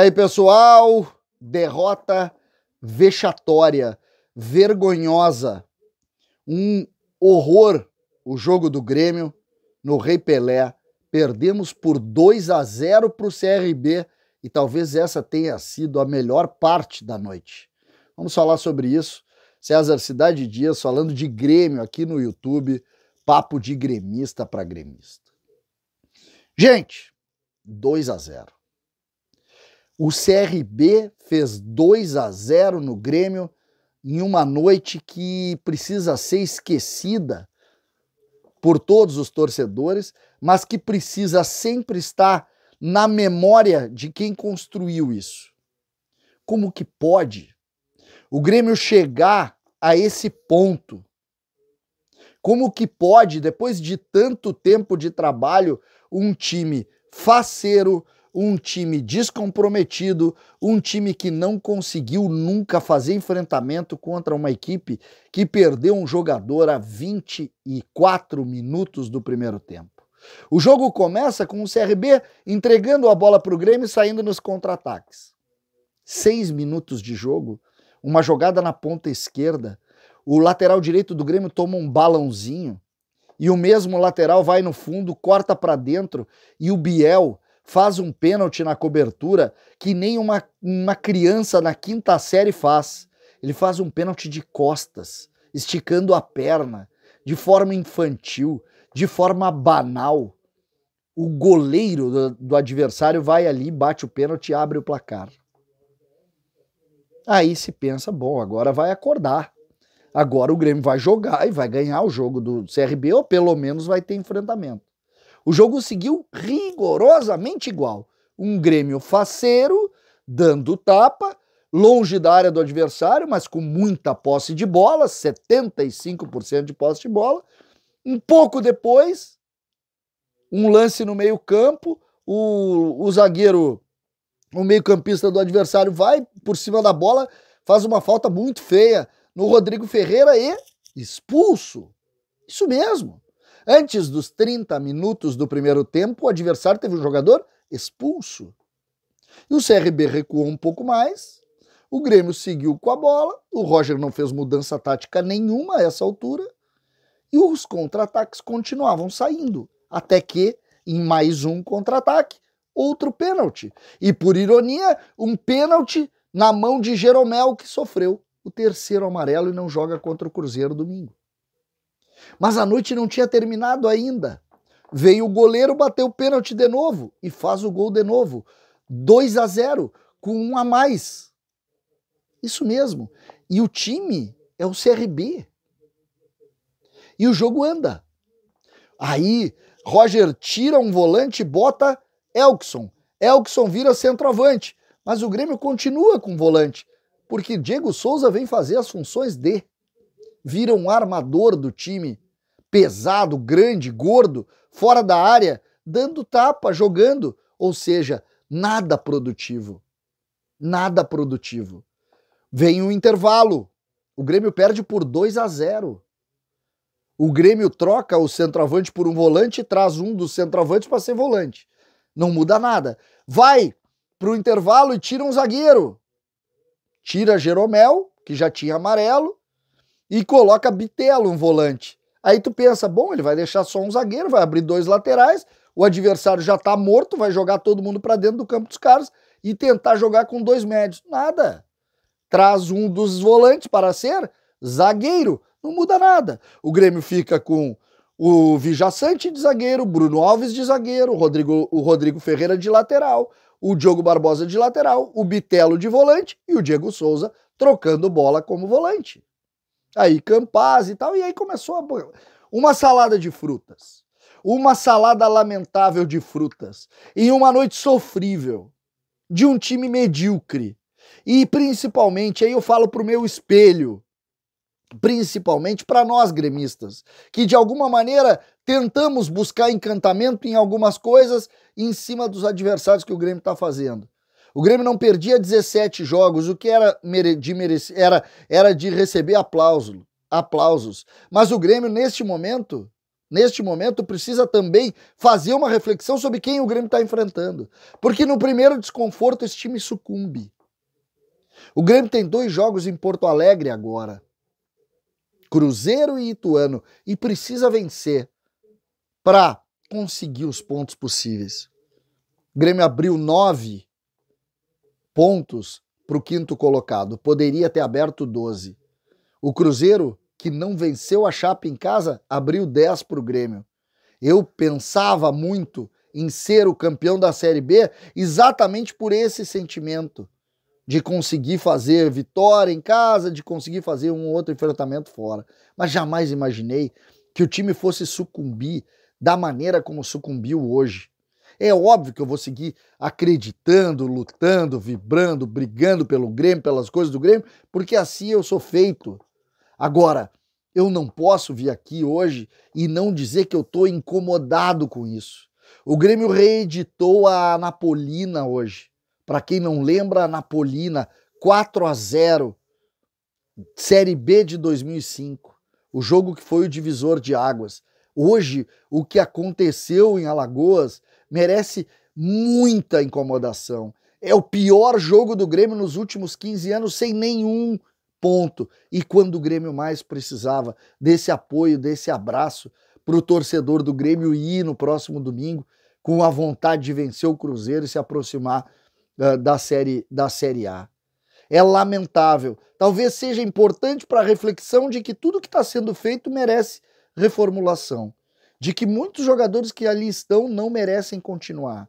aí, pessoal, derrota vexatória, vergonhosa, um horror o jogo do Grêmio no Rei Pelé. Perdemos por 2 a 0 para o CRB e talvez essa tenha sido a melhor parte da noite. Vamos falar sobre isso. César Cidade Dias falando de Grêmio aqui no YouTube. Papo de gremista para gremista. Gente, 2 a 0. O CRB fez 2 a 0 no Grêmio em uma noite que precisa ser esquecida por todos os torcedores, mas que precisa sempre estar na memória de quem construiu isso. Como que pode o Grêmio chegar a esse ponto? Como que pode, depois de tanto tempo de trabalho, um time faceiro, um time descomprometido, um time que não conseguiu nunca fazer enfrentamento contra uma equipe que perdeu um jogador a 24 minutos do primeiro tempo. O jogo começa com o CRB entregando a bola para o Grêmio e saindo nos contra-ataques. Seis minutos de jogo, uma jogada na ponta esquerda, o lateral direito do Grêmio toma um balãozinho e o mesmo lateral vai no fundo, corta para dentro e o Biel faz um pênalti na cobertura que nem uma, uma criança na quinta série faz. Ele faz um pênalti de costas, esticando a perna, de forma infantil, de forma banal. O goleiro do, do adversário vai ali, bate o pênalti e abre o placar. Aí se pensa, bom, agora vai acordar. Agora o Grêmio vai jogar e vai ganhar o jogo do CRB, ou pelo menos vai ter enfrentamento. O jogo seguiu rigorosamente igual. Um Grêmio faceiro, dando tapa, longe da área do adversário, mas com muita posse de bola, 75% de posse de bola. Um pouco depois, um lance no meio-campo, o, o zagueiro, o meio-campista do adversário vai por cima da bola, faz uma falta muito feia no Rodrigo Ferreira e expulso. Isso mesmo. Antes dos 30 minutos do primeiro tempo, o adversário teve um jogador expulso. E o CRB recuou um pouco mais, o Grêmio seguiu com a bola, o Roger não fez mudança tática nenhuma a essa altura, e os contra-ataques continuavam saindo, até que, em mais um contra-ataque, outro pênalti. E por ironia, um pênalti na mão de Jeromel, que sofreu o terceiro amarelo e não joga contra o Cruzeiro domingo. Mas a noite não tinha terminado ainda. Veio o goleiro, bateu o pênalti de novo e faz o gol de novo. 2 a 0 com um a mais. Isso mesmo. E o time é o CRB. E o jogo anda. Aí Roger tira um volante, e bota Elkson. Elkson vira centroavante, mas o Grêmio continua com volante, porque Diego Souza vem fazer as funções de vira um armador do time, pesado, grande, gordo, fora da área, dando tapa, jogando, ou seja, nada produtivo. Nada produtivo. Vem o um intervalo. O Grêmio perde por 2 a 0. O Grêmio troca o centroavante por um volante e traz um dos centroavantes para ser volante. Não muda nada. Vai pro intervalo e tira um zagueiro. Tira Jeromel, que já tinha amarelo, e coloca Bitelo, um volante. Aí tu pensa, bom, ele vai deixar só um zagueiro, vai abrir dois laterais, o adversário já tá morto, vai jogar todo mundo para dentro do campo dos caras e tentar jogar com dois médios. Nada. Traz um dos volantes para ser zagueiro. Não muda nada. O Grêmio fica com o Vijaçante de zagueiro, Bruno Alves de zagueiro, o Rodrigo, o Rodrigo Ferreira de lateral, o Diogo Barbosa de lateral, o Bitelo de volante e o Diego Souza trocando bola como volante. Aí Campaz e tal, e aí começou a... uma salada de frutas. Uma salada lamentável de frutas. em uma noite sofrível de um time medíocre. E principalmente, aí eu falo pro meu espelho, principalmente para nós gremistas, que de alguma maneira tentamos buscar encantamento em algumas coisas em cima dos adversários que o Grêmio está fazendo. O Grêmio não perdia 17 jogos, o que era de, merecer, era, era de receber aplauso, aplausos. Mas o Grêmio, neste momento, neste momento, precisa também fazer uma reflexão sobre quem o Grêmio está enfrentando. Porque no primeiro desconforto, esse time sucumbe. O Grêmio tem dois jogos em Porto Alegre agora. Cruzeiro e Ituano. E precisa vencer para conseguir os pontos possíveis. O Grêmio abriu nove pontos para o quinto colocado, poderia ter aberto 12. O Cruzeiro, que não venceu a chapa em casa, abriu 10 para o Grêmio. Eu pensava muito em ser o campeão da Série B exatamente por esse sentimento de conseguir fazer vitória em casa, de conseguir fazer um outro enfrentamento fora. Mas jamais imaginei que o time fosse sucumbir da maneira como sucumbiu hoje. É óbvio que eu vou seguir acreditando, lutando, vibrando, brigando pelo Grêmio, pelas coisas do Grêmio, porque assim eu sou feito. Agora, eu não posso vir aqui hoje e não dizer que eu estou incomodado com isso. O Grêmio reeditou a Napolina hoje. Para quem não lembra, a Napolina 4 a 0 Série B de 2005, o jogo que foi o divisor de águas. Hoje, o que aconteceu em Alagoas merece muita incomodação. É o pior jogo do Grêmio nos últimos 15 anos, sem nenhum ponto. E quando o Grêmio mais precisava desse apoio, desse abraço para o torcedor do Grêmio ir no próximo domingo com a vontade de vencer o Cruzeiro e se aproximar uh, da, série, da Série A. É lamentável. Talvez seja importante para a reflexão de que tudo que está sendo feito merece reformulação de que muitos jogadores que ali estão não merecem continuar,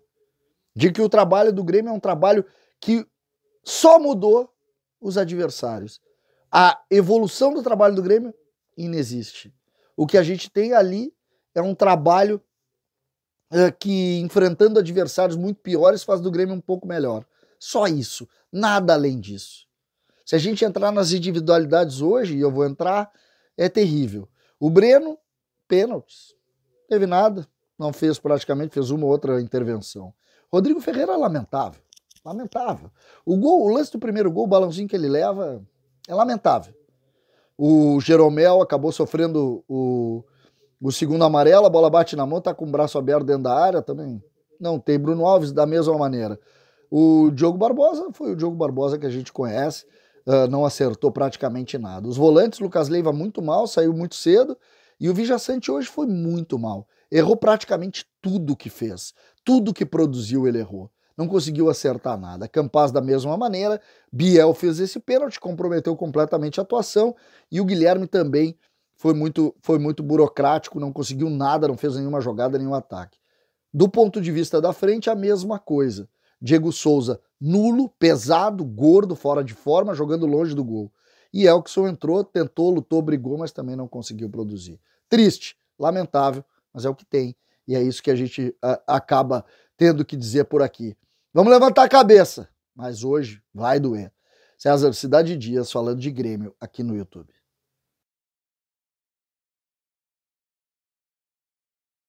de que o trabalho do Grêmio é um trabalho que só mudou os adversários. A evolução do trabalho do Grêmio inexiste. O que a gente tem ali é um trabalho eh, que, enfrentando adversários muito piores, faz do Grêmio um pouco melhor. Só isso, nada além disso. Se a gente entrar nas individualidades hoje, e eu vou entrar, é terrível. O Breno, pênaltis. Teve nada, não fez praticamente, fez uma outra intervenção. Rodrigo Ferreira, é lamentável. Lamentável. O gol, o lance do primeiro gol, o balãozinho que ele leva, é lamentável. O Jeromel acabou sofrendo o, o segundo amarelo, a bola bate na mão, tá com o braço aberto dentro da área também. Não tem Bruno Alves da mesma maneira. O Diogo Barbosa foi o Diogo Barbosa que a gente conhece, uh, não acertou praticamente nada. Os volantes, Lucas Leiva muito mal, saiu muito cedo e o Vijaçante hoje foi muito mal. Errou praticamente tudo que fez. Tudo que produziu, ele errou. Não conseguiu acertar nada. Campaz da mesma maneira. Biel fez esse pênalti, comprometeu completamente a atuação. E o Guilherme também foi muito, foi muito burocrático, não conseguiu nada, não fez nenhuma jogada, nenhum ataque. Do ponto de vista da frente, a mesma coisa. Diego Souza, nulo, pesado, gordo, fora de forma, jogando longe do gol. E Elkson entrou, tentou, lutou, brigou, mas também não conseguiu produzir. Triste, lamentável, mas é o que tem. E é isso que a gente acaba tendo que dizer por aqui. Vamos levantar a cabeça, mas hoje vai doer. César Cidade Dias falando de Grêmio aqui no YouTube.